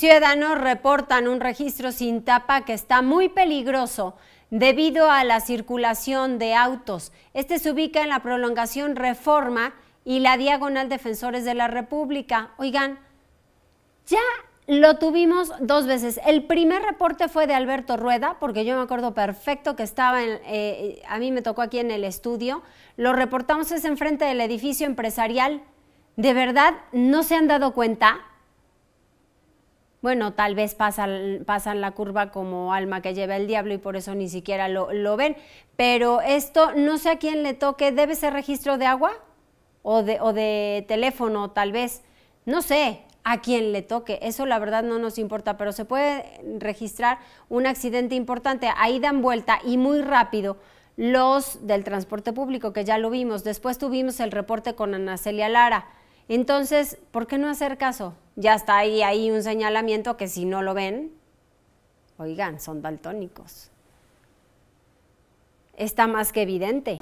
Ciudadanos reportan un registro sin tapa que está muy peligroso debido a la circulación de autos. Este se ubica en la prolongación Reforma y la Diagonal Defensores de la República. Oigan, ya lo tuvimos dos veces. El primer reporte fue de Alberto Rueda, porque yo me acuerdo perfecto que estaba, en, eh, a mí me tocó aquí en el estudio. Lo reportamos es enfrente del edificio empresarial. ¿De verdad no se han dado cuenta? bueno, tal vez pasan, pasan la curva como alma que lleva el diablo y por eso ni siquiera lo, ven. Pero esto, no sé a quién le toque, ¿debe ser registro de agua? O de, o de teléfono, tal vez. No sé, a quién le toque. Eso la verdad no nos importa, pero se puede registrar un accidente importante. Ahí dan vuelta y muy rápido los del transporte público, que ya lo vimos. Después tuvimos el reporte con Ana Celia Lara. Entonces, ¿por qué no hacer caso? ya está ahí, un señalamiento que si no lo ven, oigan, son daltónicos. Está más que evidente.